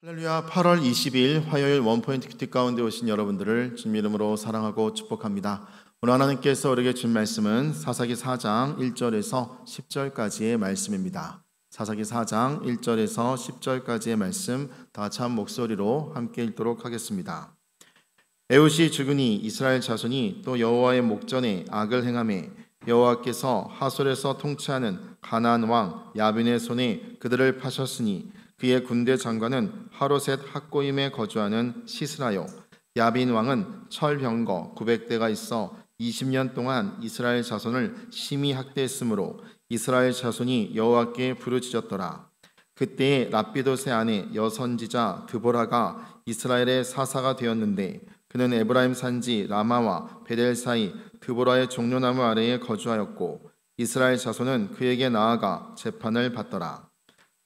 할렐루야 8월 22일 화요일 원포인트 큐티 가운데 오신 여러분들을 주님 이름으로 사랑하고 축복합니다. 오늘 하나님께서 우리에게 준 말씀은 사사기 4장 1절에서 10절까지의 말씀입니다. 사사기 4장 1절에서 10절까지의 말씀 다 참 목소리로 함께 읽도록 하겠습니다. 에우시 죽으니 이스라엘 자손이 또 여호와의 목전에 악을 행함에 여호와께서 하솔에서 통치하는 가난왕 야빈의 손에 그들을 파셨으니 그의 군대 장관은 하로셋 학고임에 거주하는 시스라요. 야빈 왕은 철병거 900대가 있어 20년 동안 이스라엘 자손을 심히 학대했으므로 이스라엘 자손이 여호와께 부르짖었더라. 그때에 랍비도세 아내 여선지자 드보라가 이스라엘의 사사가 되었는데 그는 에브라임 산지 라마와 베델 사이 드보라의 종려나무 아래에 거주하였고 이스라엘 자손은 그에게 나아가 재판을 받더라.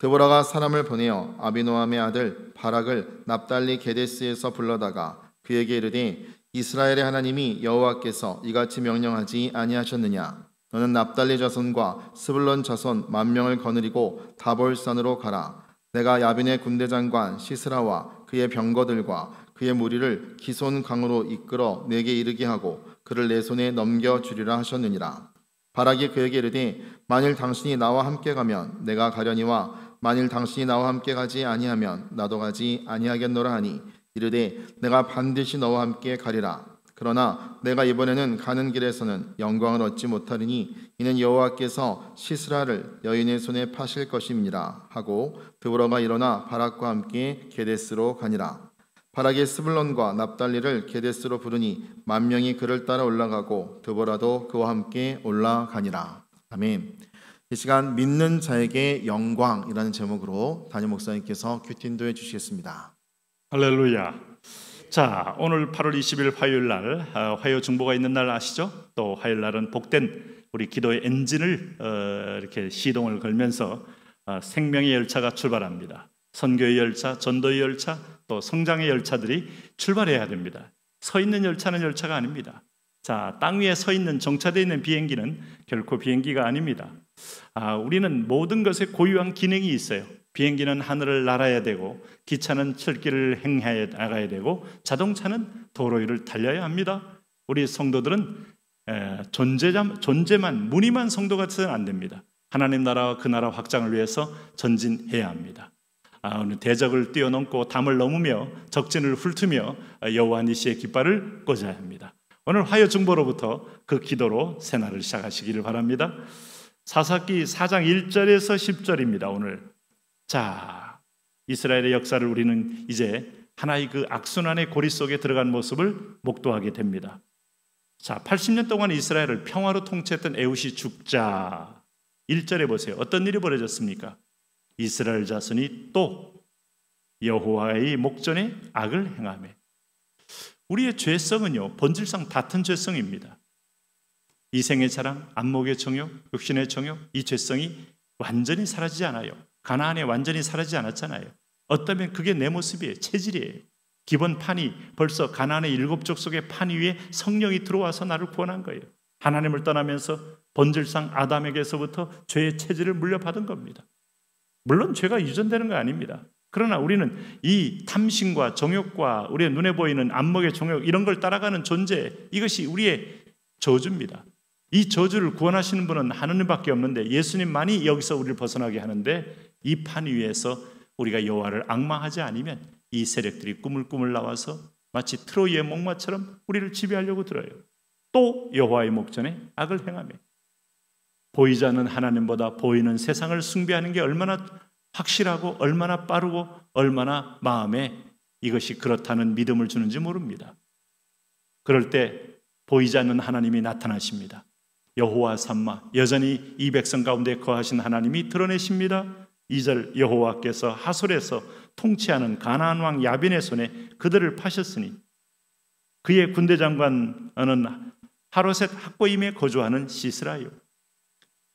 드보라가 사람을 보내어 아비노함의 아들 바락을 납달리 게데스에서 불러다가 그에게 이르되 이스라엘의 하나님이 여호와께서 이같이 명령하지 아니하셨느냐 너는 납달리 자손과 스불론 자손 만 명을 거느리고 다볼산으로 가라 내가 야빈의 군대 장관 시스라와 그의 병거들과 그의 무리를 기손 강으로 이끌어 내게 이르게 하고 그를 내 손에 넘겨 주리라 하셨느니라 바락이 그에게 이르되 만일 당신이 나와 함께 가면 내가 가려니와 만일 당신이 나와 함께 가지 아니하면 나도 가지 아니하겠노라 하니 이르되 내가 반드시 너와 함께 가리라 그러나 내가 이번에는 가는 길에서는 영광을 얻지 못하리니 이는 여호와께서 시스라를 여인의 손에 파실 것임이라 하고 드보라가 일어나 바락과 함께 게데스로 가니라 바락이 스불론과 납달리를 게데스로 부르니 만 명이 그를 따라 올라가고 드보라도 그와 함께 올라가니라 아멘. 이 시간 믿는 자에게 영광이라는 제목으로 다니 목사님께서 큐티 인도해 주시겠습니다. 할렐루야. 자, 오늘 8월 20일 화요일 날 어, 화요 중보가 있는 날 아시죠? 또 화요일 날은 복된 우리 기도의 엔진을 어, 이렇게 시동을 걸면서 어, 생명의 열차가 출발합니다. 선교의 열차, 전도의 열차, 또 성장의 열차들이 출발해야 됩니다. 서 있는 열차는 열차가 아닙니다. 자, 땅 위에 서 있는 정차되어 있는 비행기는 결코 비행기가 아닙니다. 아, 우리는 모든 것에 고유한 기능이 있어요. 비행기는 하늘을 날아야 되고, 기차는 철길을 행해 나가야 되고, 자동차는 도로 위를 달려야 합니다. 우리 성도들은 에, 존재자, 존재만, 무늬만 성도 같으면 안 됩니다. 하나님 나라와 그 나라 확장을 위해서 전진해야 합니다. 아, 오늘 대적을 뛰어넘고 담을 넘으며 적진을 훑으며 여호와 니시의 깃발을 꽂아야 합니다. 오늘 화요 중보로부터 그 기도로 새날을 시작하시기를 바랍니다. 사사기 4장 1절에서 10절입니다. 오늘 자 이스라엘의 역사를 우리는 이제 하나의 그 악순환의 고리 속에 들어간 모습을 목도하게 됩니다. 자 80년 동안 이스라엘을 평화로 통치했던 에웃이 죽자 1절에 보세요. 어떤 일이 벌어졌습니까? 이스라엘 자손이 또 여호와의 목전에 악을 행함에 우리의 죄성은요, 본질상 같은 죄성입니다. 이생의 자랑, 안목의 정욕, 육신의 정욕, 이 죄성이 완전히 사라지지 않아요. 가나안에 완전히 사라지지 않았잖아요. 어쩌면 그게 내 모습이에요. 체질이에요. 기본 판이 벌써 가나안의 일곱 족속의 판 위에 성령이 들어와서 나를 구원한 거예요. 하나님을 떠나면서 본질상 아담에게서부터 죄의 체질을 물려받은 겁니다. 물론 죄가 유전되는 거 아닙니다. 그러나 우리는 이 탐심과 정욕과 우리의 눈에 보이는 안목의 정욕 이런 걸 따라가는 존재 이것이 우리의 저주입니다. 이 저주를 구원하시는 분은 하느님밖에 없는데 예수님만이 여기서 우리를 벗어나게 하는데 이 판 위에서 우리가 여호와를 악마하지 않으면 이 세력들이 꾸물꾸물 나와서 마치 트로이의 목마처럼 우리를 지배하려고 들어요. 또 여호와의 목전에 악을 행하며 보이자는 하나님보다 보이는 세상을 숭배하는 게 얼마나 확실하고 얼마나 빠르고 얼마나 마음에 이것이 그렇다는 믿음을 주는지 모릅니다. 그럴 때 보이지 않는 하나님이 나타나십니다. 여호와 삼마 여전히 이 백성 가운데 거하신 하나님이 드러내십니다. 2절 여호와께서 하솔에서 통치하는 가나안 왕 야빈의 손에 그들을 파셨으니 그의 군대 장관은 하로셋 학고임에 거주하는 시스라요.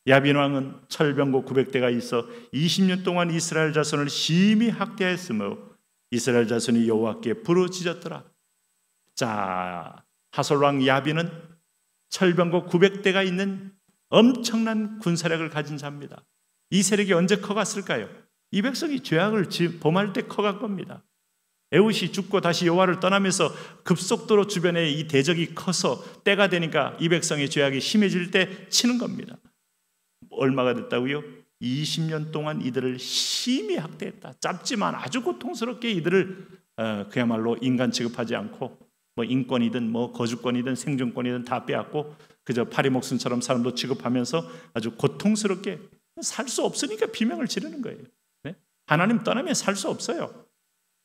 야빈 왕은 철병고 900대가 있어 20년 동안 이스라엘 자손을 심히 학대했으며 이스라엘 자손이 여호와께 부르짖었더라. 자, 하솔 왕 야빈은 철병고 900대가 있는 엄청난 군사력을 가진 자입니다. 이 세력이 언제 커갔을까요? 이 백성이 죄악을 범할 때 커갈 겁니다. 에웃이 죽고 다시 여호와를 떠나면서 급속도로 주변에 이 대적이 커서 때가 되니까 이 백성의 죄악이 심해질 때 치는 겁니다. 얼마가 됐다고요? 20년 동안 이들을 심히 학대했다. 짧지만 아주 고통스럽게 이들을 어, 그야말로 인간 취급하지 않고 뭐 인권이든 뭐 거주권이든 생존권이든 다 빼앗고 그저 파리 목숨처럼 사람도 취급하면서 아주 고통스럽게 살 수 없으니까 비명을 지르는 거예요. 네? 하나님 떠나면 살 수 없어요.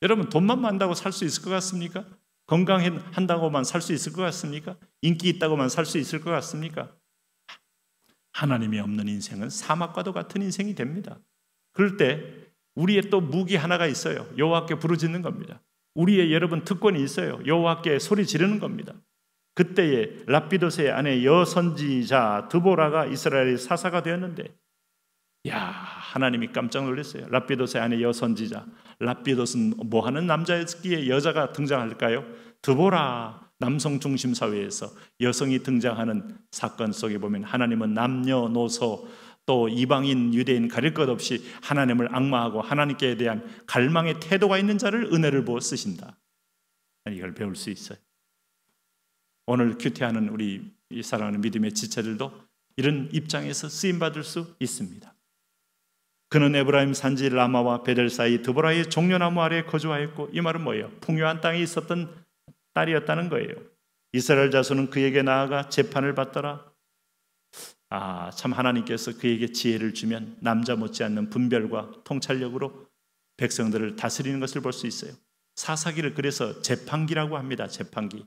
여러분 돈만 만다고 살 수 있을 것 같습니까? 건강한다고만 살 수 있을 것 같습니까? 인기 있다고만 살 수 있을 것 같습니까? 하나님이 없는 인생은 사막과도 같은 인생이 됩니다. 그럴 때 우리의 또 무기 하나가 있어요. 여호와께 부르짖는 겁니다. 우리의 여러분 특권이 있어요. 여호와께 소리 지르는 겁니다. 그때에 랍비도스의 아내 여선지자 드보라가 이스라엘의 사사가 되었는데 야 하나님이 깜짝 놀랐어요. 랍비도스의 아내 여선지자 랍비도스는 뭐 하는 남자였기에 여자가 등장할까요? 드보라 남성 중심 사회에서 여성이 등장하는 사건 속에 보면 하나님은 남녀노소 또 이방인 유대인 가릴 것 없이 하나님을 악마하고 하나님께 대한 갈망의 태도가 있는 자를 은혜를 부어 쓰신다. 이걸 배울 수 있어요. 오늘 큐티하는 우리 사랑하는 믿음의 지체들도 이런 입장에서 쓰임 받을 수 있습니다. 그는 에브라임 산지 라마와 베델사이 드보라의 종려나무 아래 거주하였고 이 말은 뭐예요? 풍요한 땅에 있었던 딸이었다는 거예요. 이스라엘 자손은 그에게 나아가 재판을 받더라. 아, 참 하나님께서 그에게 지혜를 주면 남자 못지않는 분별과 통찰력으로 백성들을 다스리는 것을 볼 수 있어요. 사사기를 그래서 재판기라고 합니다. 재판기.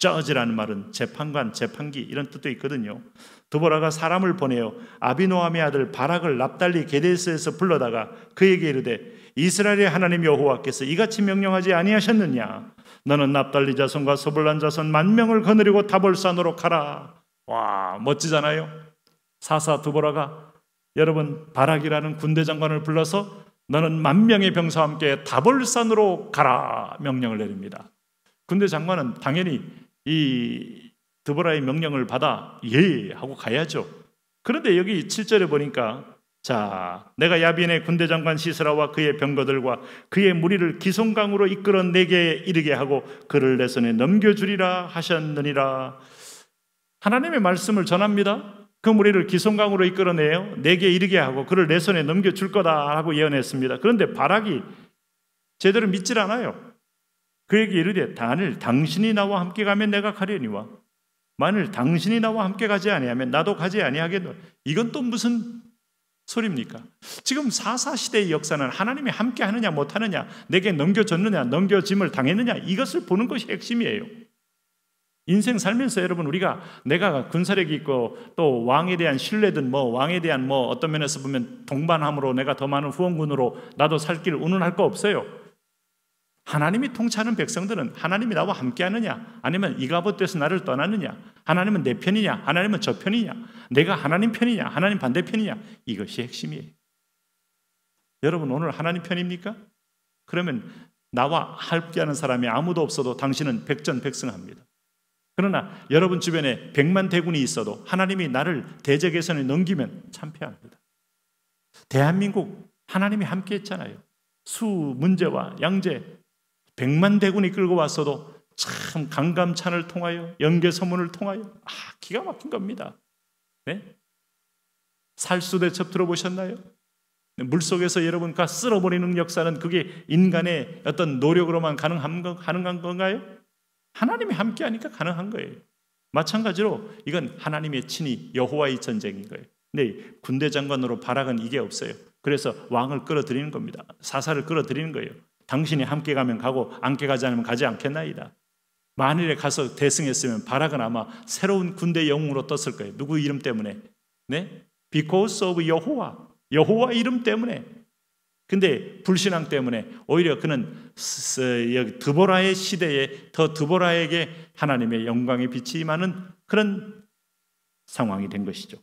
저지라는 말은 재판관, 재판기 이런 뜻도 있거든요. 두보라가 사람을 보내어 아비노함의 아들 바락을 납달리 게데스에서 불러다가 그에게 이르되 이스라엘의 하나님 여호와께서 이같이 명령하지 아니하셨느냐 너는 납달리 자손과 소불란 자손 만 명을 거느리고 다볼산으로 가라. 와 멋지잖아요. 사사 두보라가 여러분 바락이라는 군대 장관을 불러서 너는 만 명의 병사와 함께 다볼산으로 가라 명령을 내립니다. 군대 장관은 당연히 이두보라의 명령을 받아 예 하고 가야죠. 그런데 여기 7절에 보니까 자, 내가 야빈의 군대 장관 시스라와 그의 병거들과 그의 무리를 기성강으로 이끌어 내게 이르게 하고 그를 내 손에 넘겨주리라 하셨느니라. 하나님의 말씀을 전합니다. 그 무리를 기성강으로 이끌어내요. 내게 이르게 하고 그를 내 손에 넘겨줄 거다 라고 예언했습니다. 그런데 바락이 제대로 믿질 않아요. 그에게 이르되 단일 당신이 나와 함께 가면 내가 가려니와 만일 당신이 나와 함께 가지 아니하면 나도 가지 아니하겠노. 이건 또 무슨 소리입니까? 지금 사사 시대의 역사는 하나님이 함께 하느냐 못하느냐, 내게 넘겨졌느냐, 넘겨짐을 당했느냐 이것을 보는 것이 핵심이에요. 인생 살면서 여러분 우리가 내가 군사력이 있고 또 왕에 대한 신뢰든 뭐 왕에 대한 뭐 어떤 면에서 보면 동반함으로 내가 더 많은 후원군으로 나도 살길 운운할 거 없어요. 하나님이 통치하는 백성들은 하나님이 나와 함께하느냐? 아니면 이가봇돼서 나를 떠나느냐? 하나님은 내 편이냐? 하나님은 저 편이냐? 내가 하나님 편이냐? 하나님 반대편이냐? 이것이 핵심이에요. 여러분 오늘 하나님 편입니까? 그러면 나와 함께하는 사람이 아무도 없어도 당신은 백전백승합니다. 그러나 여러분 주변에 백만 대군이 있어도 하나님이 나를 대적에서는 넘기면 참패합니다. 대한민국 하나님이 함께했잖아요. 수 문제와 양재 백만 대군이 끌고 왔어도 참 강감찬을 통하여 연계서문을 통하여 아 기가 막힌 겁니다. 네? 살수 대첩 들어보셨나요? 네, 물속에서 여러분과 쓸어버리는 역사는 그게 인간의 어떤 노력으로만 가능한, 거, 가능한 건가요? 하나님이 함께하니까 가능한 거예요. 마찬가지로 이건 하나님의 친히 여호와의 전쟁인 거예요. 근데 네, 군대 장관으로 바락은 이게 없어요. 그래서 왕을 끌어들이는 겁니다. 사사를 끌어들이는 거예요. 당신이 함께 가면 가고 함께 가지 않으면 가지 않겠나이다. 만일에 가서 대승했으면 바락은 아마 새로운 군대 영웅으로 떴을 거예요. 누구 이름 때문에? 네? Because of 여호와. 여호와 이름 때문에. 근데 불신앙 때문에 오히려 그는 여기 드보라의 시대에 더 드보라에게 하나님의 영광의 빛이 임하는 그런 상황이 된 것이죠.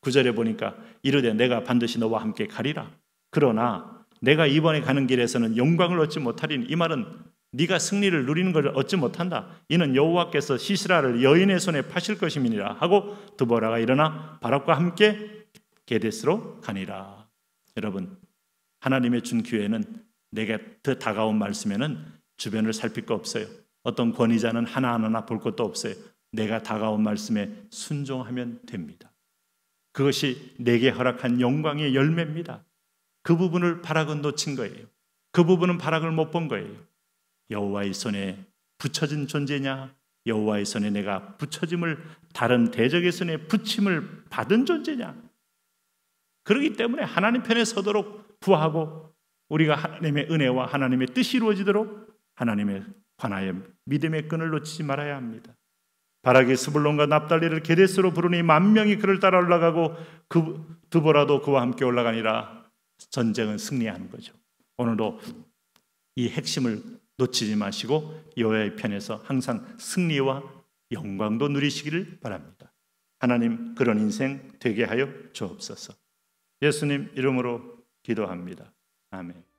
구절에 보니까 이르되 내가 반드시 너와 함께 가리라. 그러나 내가 이번에 가는 길에서는 영광을 얻지 못하리니 이 말은 네가 승리를 누리는 것을 얻지 못한다. 이는 여호와께서 시스라를 여인의 손에 파실 것임이니라 하고 드보라가 일어나 바락과 함께 게데스로 가니라. 여러분 하나님의 준 기회는 내게 더 다가온 말씀에는 주변을 살필 거 없어요. 어떤 권위자는 하나하나 볼 것도 없어요. 내가 다가온 말씀에 순종하면 됩니다. 그것이 내게 허락한 영광의 열매입니다. 그 부분을 바락은 놓친 거예요. 그 부분은 바락을 못 본 거예요. 여호와의 손에 붙여진 존재냐? 여호와의 손에 내가 붙여짐을 다른 대적의 손에 붙임을 받은 존재냐? 그러기 때문에 하나님 편에 서도록 부하고 우리가 하나님의 은혜와 하나님의 뜻이 이루어지도록 하나님의 관하여 믿음의 끈을 놓치지 말아야 합니다. 바락이 스불론과 납달리를 게데스로 부르니 만 명이 그를 따라 올라가고 그 두보라도 그와 함께 올라가니라 전쟁은 승리하는 거죠. 오늘도 이 핵심을 놓치지 마시고 여호와의 편에서 항상 승리와 영광도 누리시기를 바랍니다. 하나님 그런 인생 되게 하여 주옵소서. 예수님 이름으로 기도합니다. 아멘.